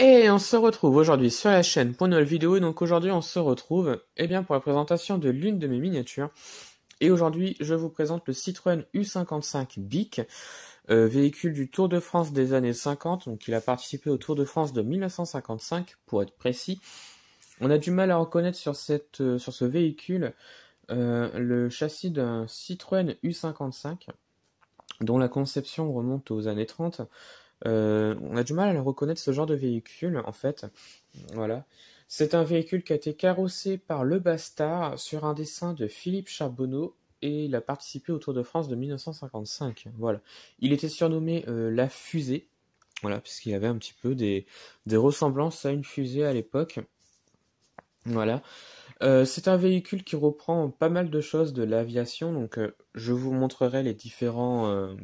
Et on se retrouve aujourd'hui sur la chaîne pour une nouvelle vidéo. donc aujourd'hui, on se retrouve eh bien, pour la présentation de l'une de mes miniatures. Et aujourd'hui, je vous présente le Citroën U55 BIC, euh, véhicule du Tour de France des années 50. Donc il a participé au Tour de France de 1955, pour être précis. On a du mal à reconnaître sur, cette, euh, sur ce véhicule euh, le châssis d'un Citroën U55, dont la conception remonte aux années 30. Euh, on a du mal à reconnaître ce genre de véhicule en fait. Voilà. C'est un véhicule qui a été carrossé par Le Bastard sur un dessin de Philippe Charbonneau et il a participé au Tour de France de 1955. Voilà. Il était surnommé euh, la fusée, voilà, puisqu'il avait un petit peu des, ressemblances à une fusée à l'époque. Voilà. Euh, c'est un véhicule qui reprend pas mal de choses de l'aviation, donc je vous montrerai les différents,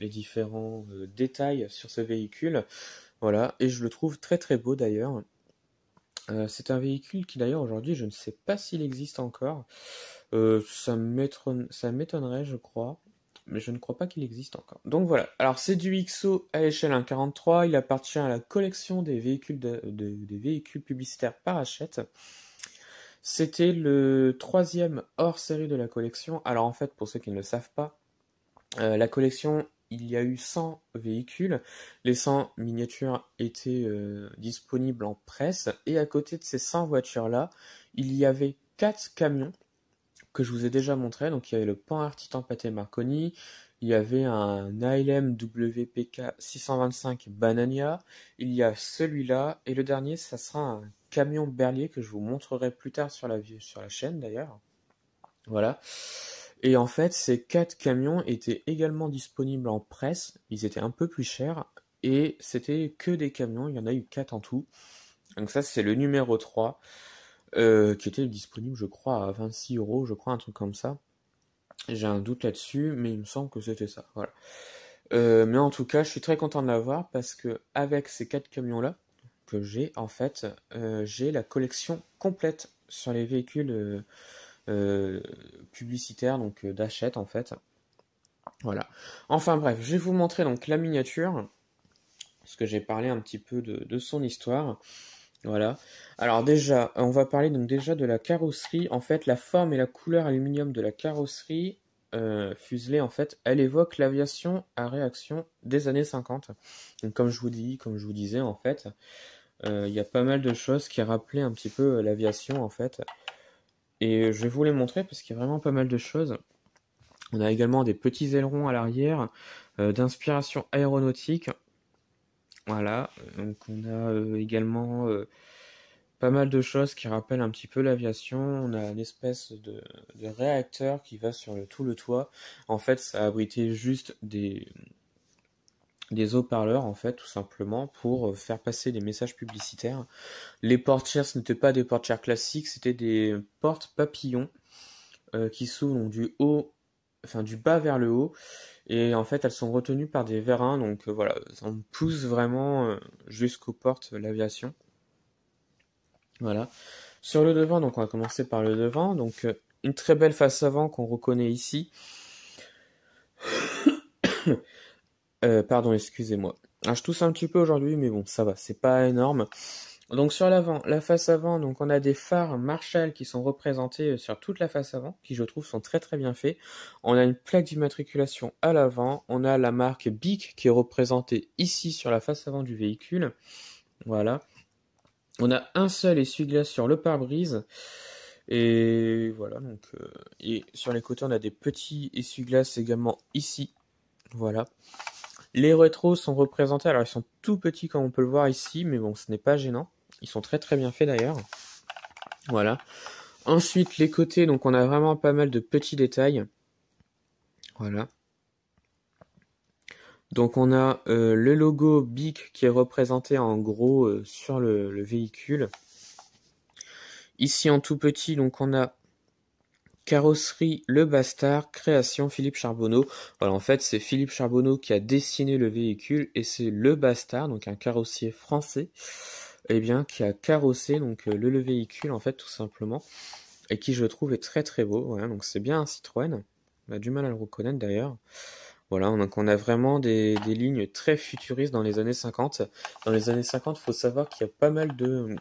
les différents euh, détails sur ce véhicule. Voilà, et je le trouve très très beau d'ailleurs. Euh, c'est un véhicule qui d'ailleurs aujourd'hui je ne sais pas s'il existe encore. Euh, ça m'étonnerait je crois. Mais je ne crois pas qu'il existe encore. Donc voilà. Alors c'est du XO à échelle 1,43. Il appartient à la collection des véhicules, véhicules publicitaires par C'était le troisième hors série de la collection. Alors en fait, pour ceux qui ne le savent pas, la collection il y a eu 100 véhicules. Les 100 miniatures étaient euh, disponibles en presse. Et à côté de ces 100 voitures-là, il y avait 4 camions que je vous ai déjà montré. Donc il y avait le Pan Artitan Pâté Marconi, il y avait un ALM WPK 625 Banania, il y a celui-là, et le dernier, ça sera un camion berlier que je vous montrerai plus tard sur la, sur la chaîne d'ailleurs. Voilà. Et en fait, ces 4 camions étaient également disponibles en presse. Ils étaient un peu plus chers. Et c'était que des camions. Il y en a eu 4 en tout. Donc ça, c'est le numéro 3. Euh, qui était disponible, je crois, à 26 euros, je crois, un truc comme ça. J'ai un doute là-dessus, mais il me semble que c'était ça. Voilà. Euh, mais en tout cas, je suis très content de l'avoir parce que avec ces 4 camions-là que j'ai, en fait, euh, j'ai la collection complète sur les véhicules euh, publicitaire, donc euh, d'achète en fait. Voilà. Enfin bref, je vais vous montrer donc la miniature, parce que j'ai parlé un petit peu de, son histoire. Voilà. Alors déjà, euh, on va parler donc déjà de la carrosserie. En fait, la forme et la couleur aluminium de la carrosserie fuselée, en fait, elle évoque l'aviation à réaction des années 50. Donc comme je vous dis, comme je vous disais, en fait, il y a pas mal de choses qui rappelaient un petit peu l'aviation, en fait. Et je vais vous les montrer parce qu'il y a vraiment pas mal de choses. On a également des petits ailerons à l'arrière euh, d'inspiration aéronautique. Voilà, donc on a euh, également euh, pas mal de choses qui rappellent un petit peu l'aviation. On a une espèce de, réacteur qui va sur le, tout le toit. En fait, ça abritait juste des, des haut-parleurs en fait tout simplement pour euh, faire passer des messages publicitaires. Les portières ce n'étaient pas des portières classiques, c'était des portes papillons euh, qui s'ouvrent du haut enfin du bas vers le haut et en fait elles sont retenues par des vérins donc euh, voilà, on pousse vraiment jusqu'aux portes l'aviation. Voilà. Sur le devant, donc on va commencer par le devant, donc une très belle face avant qu'on reconnaît ici. Euh, pardon, excusez-moi. Ah, je tousse un petit peu aujourd'hui, mais bon, ça va, c'est pas énorme. Donc sur l'avant, la face avant, donc on a des phares Marshall qui sont représentés euh, sur toute la face avant, qui je trouve sont très très bien faits. On a une plaque d'immatriculation à l'avant, on a la marque Bic qui est représentée ici sur la face avant du véhicule. Voilà. On a un seul essuie-glace sur le pare-brise. Et voilà, donc euh, et sur les côtés, on a des petits essuie-glaces également ici. Voilà. Les rétros sont représentés, alors ils sont tout petits comme on peut le voir ici, mais bon, ce n'est pas gênant. Ils sont très très bien faits d'ailleurs. Voilà. Ensuite, les côtés, donc on a vraiment pas mal de petits détails. Voilà. Donc on a euh, le logo BIC qui est représenté en gros euh, sur le, véhicule. Ici en tout petit, donc on a Carrosserie Le Bastard, création Philippe Charbonneau. Voilà, en fait, c'est Philippe Charbonneau qui a dessiné le véhicule et c'est Le Bastard, donc un carrossier français, eh bien, qui a carrossé donc euh, le, le véhicule en fait tout simplement et qui je trouve est très très beau. Voilà, donc c'est bien un Citroën. On a du mal à le reconnaître d'ailleurs. Voilà, donc on a vraiment des, des, lignes très futuristes dans les années 50. Dans les années 50, il faut savoir qu'il y a pas mal de,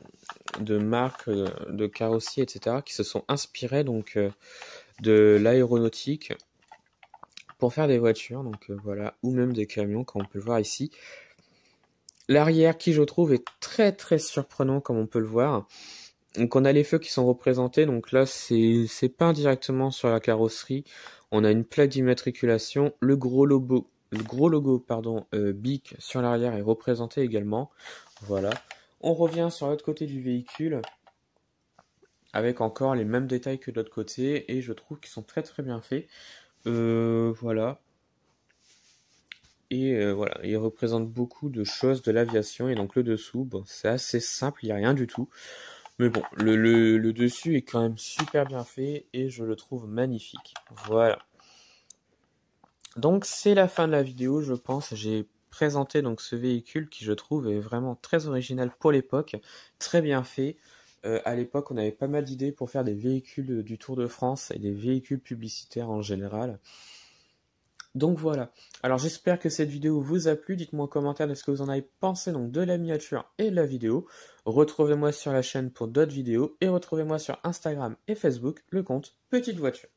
de marques euh, de, carrossiers, etc., qui se sont inspirées donc, euh, de l'aéronautique pour faire des voitures, donc euh, voilà, ou même des camions, comme on peut le voir ici. L'arrière, qui je trouve, est très très surprenant, comme on peut le voir. Donc on a les feux qui sont représentés, donc là c'est peint directement sur la carrosserie, on a une plaque d'immatriculation, le gros logo, le gros logo pardon, euh, Bic sur l'arrière est représenté également. Voilà. On revient sur l'autre côté du véhicule avec encore les mêmes détails que de l'autre côté et je trouve qu'ils sont très très bien faits. Euh, voilà. Et euh, voilà, il représente beaucoup de choses de l'aviation et donc le dessous, c'est assez simple, il n'y a rien du tout. Mais bon, le, le, le, dessus est quand même super bien fait et je le trouve magnifique. Voilà. Donc c'est la fin de la vidéo, je pense. J'ai présenté donc ce véhicule qui je trouve est vraiment très original pour l'époque, très bien fait. Euh, à l'époque, on avait pas mal d'idées pour faire des véhicules euh, du Tour de France et des véhicules publicitaires en général. Donc voilà. Alors j'espère que cette vidéo vous a plu. Dites-moi en commentaire ce que vous en avez pensé donc de la miniature et de la vidéo. Retrouvez-moi sur la chaîne pour d'autres vidéos et retrouvez-moi sur Instagram et Facebook le compte Petite Voiture.